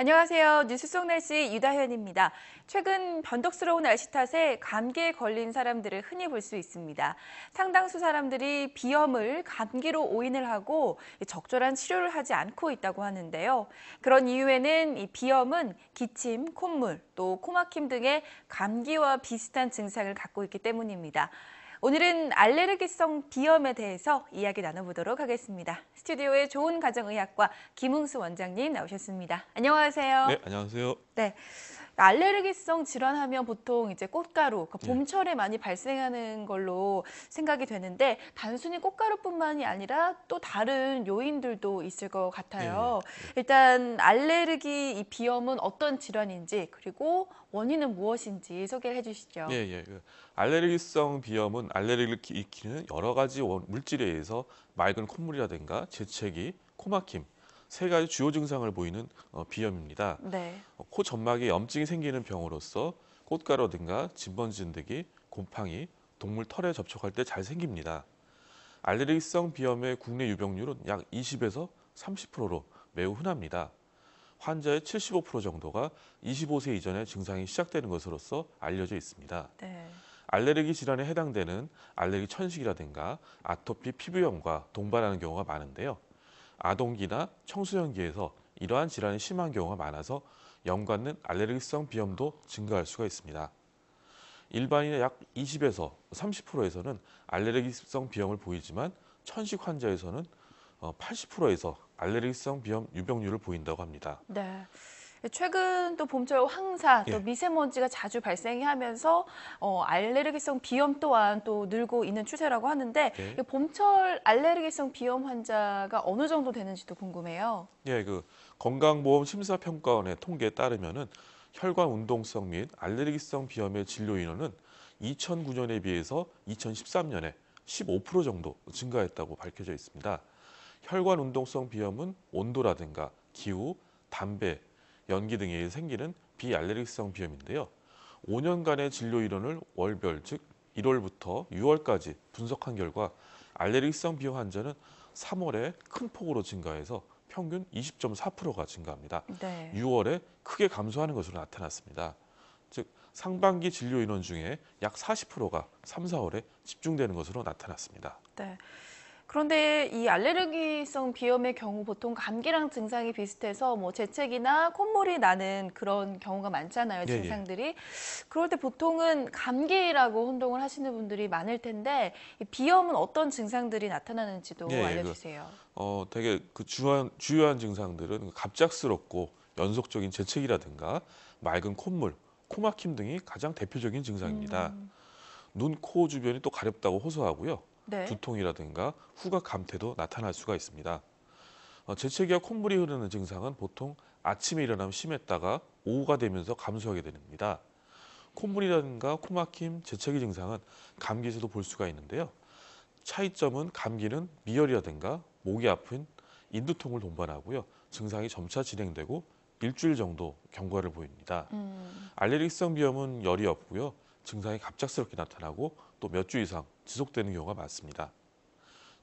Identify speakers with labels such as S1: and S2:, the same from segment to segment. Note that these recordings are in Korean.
S1: 안녕하세요. 뉴스 속 날씨 유다현입니다. 최근 변덕스러운 날씨 탓에 감기에 걸린 사람들을 흔히 볼 수 있습니다. 상당수 사람들이 비염을 감기로 오인을 하고 적절한 치료를 하지 않고 있다고 하는데요. 그런 이유에는 비염은 기침, 콧물, 또 코막힘 등의 감기와 비슷한 증상을 갖고 있기 때문입니다. 오늘은 알레르기성 비염에 대해서 이야기 나눠보도록 하겠습니다. 스튜디오에 좋은 가정의학과 김흥수 원장님 나오셨습니다. 안녕하세요. 네, 안녕하세요. 네. 그러니까 알레르기성 질환하면 보통 이제 꽃가루, 그러니까 봄철에 많이 발생하는 걸로 생각이 되는데 단순히 꽃가루뿐만이 아니라 또 다른 요인들도 있을 것 같아요. 예, 예. 일단 알레르기 이 비염은 어떤 질환인지 그리고 원인은 무엇인지 소개를 해주시죠. 예,
S2: 예. 그 알레르기성 비염은 알레르기를 일으키는 여러 가지 물질에 의해서 맑은 콧물이라든가 재채기, 코막힘 세 가지 주요 증상을 보이는 어, 비염입니다. 네. 어, 코 점막에 염증이 생기는 병으로서 꽃가루든가 진번진드기, 곰팡이, 동물 털에 접촉할 때 잘 생깁니다. 알레르기성 비염의 국내 유병률은 약 20에서 30%로 매우 흔합니다. 환자의 75% 정도가 25세 이전에 증상이 시작되는 것으로서 알려져 있습니다. 네. 알레르기 질환에 해당되는 알레르기 천식이라든가 아토피 피부염과 동반하는 경우가 많은데요. 아동기나 청소년기에서 이러한 질환이 심한 경우가 많아서 염관된 알레르기성 비염도 증가할 수가 있습니다. 일반인의 약 20에서 30%에서는 알레르기성 비염을 보이지만 천식 환자에서는 80%에서 어, 알레르기성 비염 유병률을 보인다고 합니다.
S1: 네. 최근 또 봄철 황사, 또 예. 미세먼지가 자주 발생하면서 어, 알레르기성 비염 또한 또 늘고 있는 추세라고 하는데 예. 봄철 알레르기성 비염 환자가 어느 정도 되는지도 궁금해요.
S2: 예, 그 건강보험 심사평가원의 통계에 따르면은 혈관 운동성 및 알레르기성 비염의 진료 인원은 2009년에 비해서 2013년에 15% 정도 증가했다고 밝혀져 있습니다. 혈관 운동성 비염은 온도라든가 기후, 담배, 연기 등에 생기는 비알레르기성 비염인데요. 5년간의 진료 이론을 월별, 즉 1월부터 6월까지 분석한 결과 알레르기성 비염 환자는 3월에 큰 폭으로 증가해서 평균 20.4%가 증가합니다. 네. 6월에 크게 감소하는 것으로 나타났습니다. 즉 상반기 진료 인원 중에 약 40%가 3, 4월에 집중되는 것으로 나타났습니다.
S1: 네. 그런데 이 알레르기성 비염의 경우 보통 감기랑 증상이 비슷해서 뭐 재채기나 콧물이 나는 그런 경우가 많잖아요, 증상들이. 예, 예. 그럴 때 보통은 감기라고 혼동을 하시는 분들이 많을 텐데 이 비염은 어떤 증상들이 나타나는지도 예, 예 그 알려주세요. 그,
S2: 어, 되게 그 주요한, 주요한 증상들은 그 갑작스럽고 연속적인 재채기라든가 맑은 콧물, 코막힘 등이 가장 대표적인 증상입니다. 음. 눈, 코 주변이 또 가렵다고 호소하고요. 네. 두통이라든가 후각 감퇴도 나타날 수가 있습니다. 어, 재채기와 콧물이 흐르는 증상은 보통 아침에 일어나면 심했다가 오후가 되면서 감소하게 됩니다. 콧물이라든가 코막힘, 재채기 증상은 감기에서도 볼 수가 있는데요. 차이점은 감기는 미열이라든가 목이 아픈 인두통을 동반하고요. 증상이 점차 진행되고 일주일 정도 경과를 보입니다. 음. 알레르기성 비염은 열이 없고요. 증상이 갑작스럽게 나타나고 또 몇 주 이상 지속되는 경우가 많습니다.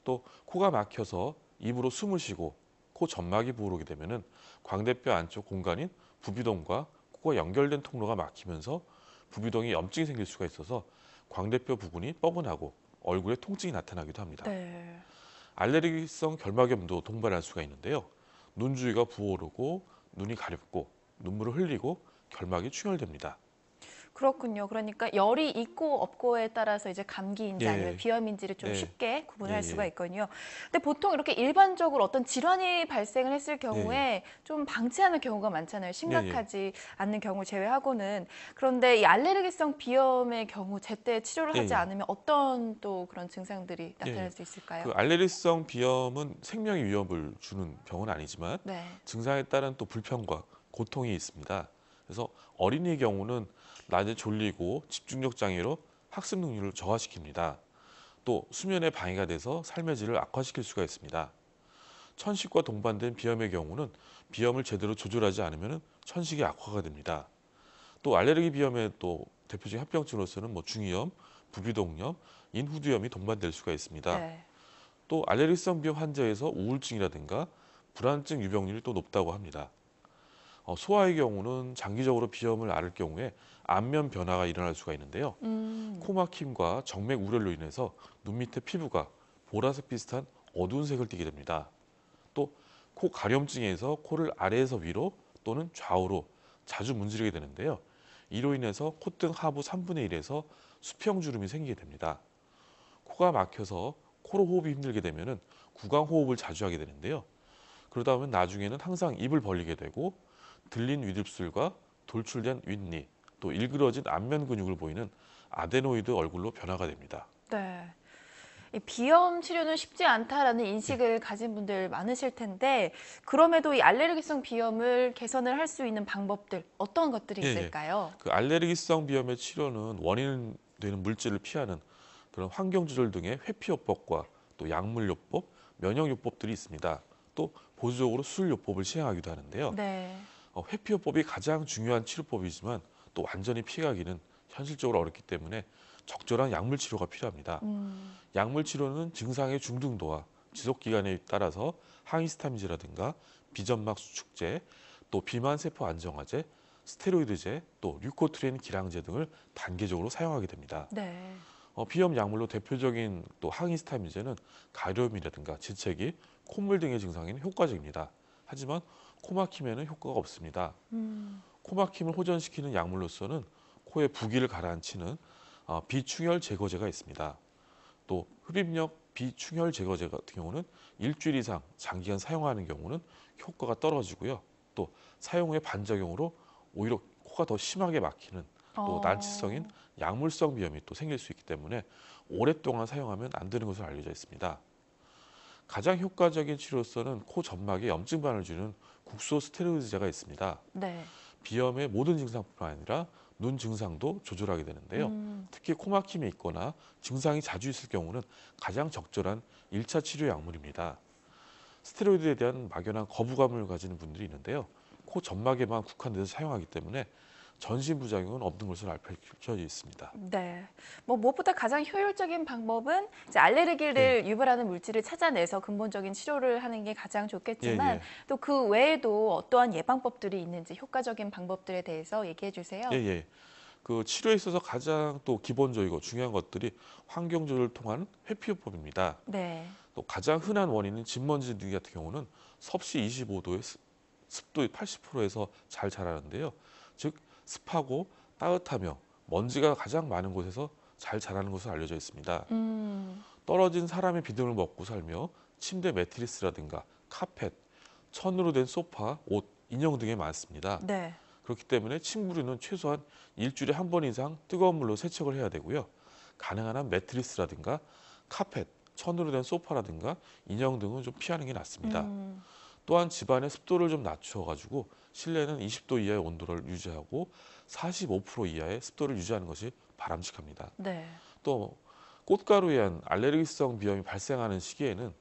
S2: 또 코가 막혀서 입으로 숨을 쉬고 코 점막이 부으르게 되면 광대뼈 안쪽 공간인 부비동과 코가 연결된 통로가 막히면서 부비동이 염증이 생길 수가 있어서 광대뼈 부분이 뻐근하고 얼굴에 통증이 나타나기도 합니다. 네. 알레르기성 결막염도 동반할 수가 있는데요. 눈 주위가 부어오르고 눈이 가렵고 눈물을 흘리고 결막이 충혈됩니다.
S1: 그렇군요. 그러니까 열이 있고 없고에 따라서 이제 감기인지 예. 아니면 비염인지를 좀 예. 쉽게 구분할 예, 예. 수가 있거든요. 근데 보통 이렇게 일반적으로 어떤 질환이 발생을 했을 경우에 예, 예. 좀 방치하는 경우가 많잖아요. 심각하지 않는 경우 제외하고는 그런데 이 알레르기성 비염의 경우 제때 치료를 하지 않으면 어떤 또 그런 증상들이 나타날 수 있을까요? 그
S2: 알레르기성 비염은 생명의 위협을 주는 병은 아니지만 네. 증상에 따른 또 불편과 고통이 있습니다. 그래서 어린이의 경우는 낮에 졸리고 집중력 장애로 학습 능률을 저하시킵니다. 또 수면에 방해가 돼서 삶의 질을 악화시킬 수가 있습니다. 천식과 동반된 비염의 경우는 비염을 제대로 조절하지 않으면 천식이 악화가 됩니다. 또 알레르기 비염의 또 대표적인 합병증으로서는 뭐 중이염, 부비동염, 인후두염이 동반될 수가 있습니다. 네. 또 알레르기성 비염 환자에서 우울증이라든가 불안증 유병률이 또 높다고 합니다. 어, 소아의 경우는 장기적으로 비염을 앓을 경우에 안면 변화가 일어날 수가 있는데요. 음. 코막힘과 정맥 우려로 인해서 눈 밑에 피부가 보라색 비슷한 어두운 색을 띠게 됩니다. 또 코 가려움증에서 코를 아래에서 위로 또는 좌우로 자주 문지르게 되는데요. 이로 인해서 콧등 하부 3분의 1에서 수평 주름이 생기게 됩니다. 코가 막혀서 코로 호흡이 힘들게 되면 구강 호흡을 자주 하게 되는데요. 그러다 보면 나중에는 항상 입을 벌리게 되고 들린 윗입술과 돌출된 윗니, 또 일그러진 안면 근육을 보이는 아데노이드 얼굴로 변화가 됩니다.
S1: 네. 비염 치료는 쉽지 않다라는 인식을 네. 가진 분들 많으실 텐데 그럼에도 이 알레르기성 비염을 개선을 할 수 있는 방법들 어떤 것들이 있을까요? 예, 예.
S2: 그 알레르기성 비염의 치료는 원인 되는 물질을 피하는 그런 환경조절 등의 회피요법과 또 약물요법, 면역요법들이 있습니다. 또 보수적으로 술요법을 시행하기도 하는데요. 네. 어, 회피요법이 가장 중요한 치료법이지만 또 완전히 피하기는 현실적으로 어렵기 때문에 적절한 약물 치료가 필요합니다. 음. 약물 치료는 증상의 중등도와 지속 기간에 따라서 항히스타민제라든가 비점막 수축제, 또 비만 세포 안정화제, 스테로이드제, 또 류코트린 기량제 등을 단계적으로 사용하게 됩니다. 네. 어, 비염 약물로 대표적인 또 항히스타민제는 가려움이라든가 지책이 콧물 등의 증상에는 효과적입니다. 하지만 코막힘에는 효과가 없습니다. 음. 코막힘을 호전시키는 약물로서는 코의 부기를 가라앉히는 어, 비충혈 제거제가 있습니다. 또 흡입력 비충혈 제거제 같은 경우는 일주일 이상 장기간 사용하는 경우는 효과가 떨어지고요. 또 사용 후에 반작용으로 오히려 코가 더 심하게 막히는 또 어. 난치성인 약물성 비염이 또 생길 수 있기 때문에 오랫동안 사용하면 안 되는 것으로 알려져 있습니다. 가장 효과적인 치료로서는 코 점막에 염증 반을 주는 국소 스테로이드제가 있습니다. 네. 비염의 모든 증상뿐만 아니라 눈 증상도 조절하게 되는데요. 음. 특히 코막힘이 있거나 증상이 자주 있을 경우는 가장 적절한 일차 치료 약물입니다. 스테로이드에 대한 막연한 거부감을 가지는 분들이 있는데요. 코 점막에만 국한돼서 사용하기 때문에 전신 부작용은 없는 것으로 알려져 있습니다.
S1: 네. 뭐 무엇보다 가장 효율적인 방법은 알레르기를 네. 유발하는 물질을 찾아내서 근본적인 치료를 하는 게 가장 좋겠지만 예, 예. 또그 외에도 어떠한 예방법들이 있는지 효과적인 방법들에 대해서 얘기해 주세요. 예,
S2: 예. 그 치료에 있어서 가장 또 기본적이고 중요한 것들이 환경조절을 통한 회피요법입니다. 네. 또 가장 흔한 원인인 집먼지 등 같은 경우는 섭씨 25도에 습도 80%에서 잘 자라는데요. 즉 습하고 따뜻하며 먼지가 가장 많은 곳에서 잘 자라는 것으로 알려져 있습니다. 음. 떨어진 사람의 비듬을 먹고 살며 침대 매트리스라든가 카펫, 천으로 된 소파, 옷, 인형 등에 많습니다. 네. 그렇기 때문에 침구류는 최소한 일주일에 한 번 이상 뜨거운 물로 세척을 해야 되고요. 가능한 한 매트리스라든가 카펫, 천으로 된 소파라든가 인형 등은 좀 피하는 게 낫습니다. 음. 또한 집안의 습도를 좀낮추어가지고 실내는 20도 이하의 온도를 유지하고 45% 이하의 습도를 유지하는 것이 바람직합니다. 네. 또 꽃가루에 의한 알레르기성 비염이 발생하는 시기에는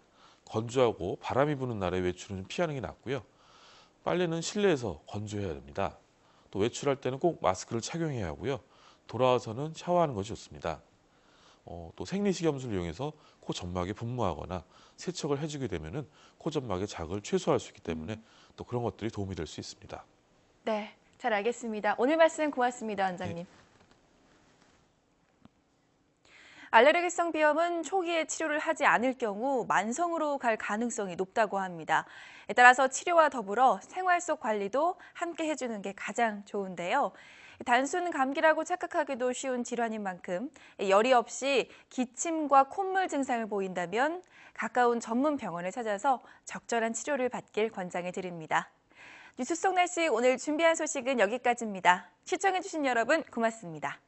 S2: 건조하고 바람이 부는 날에 외출은 피하는 게 낫고요. 빨래는 실내에서 건조해야 됩니다. 또 외출할 때는 꼭 마스크를 착용해야 하고요. 돌아와서는 샤워하는 것이 좋습니다. 어, 또 생리식염수를 이용해서 코 점막에 분무하거나 세척을 해주게 되면은 코 점막의 극을 최소화할 수 있기 때문에 음. 또 그런 것들이 도움이 될 수 있습니다.
S1: 네, 잘 알겠습니다. 오늘 말씀 고맙습니다, 원장님. 네. 알레르기성 비염은 초기에 치료를 하지 않을 경우 만성으로 갈 가능성이 높다고 합니다. 따라서 치료와 더불어 생활 속 관리도 함께 해주는 게 가장 좋은데요. 단순 감기라고 착각하기도 쉬운 질환인 만큼 열이 없이 기침과 콧물 증상을 보인다면 가까운 전문 병원을 찾아서 적절한 치료를 받길 권장해 드립니다. 뉴스 속 날씨 오늘 준비한 소식은 여기까지입니다. 시청해주신 여러분 고맙습니다.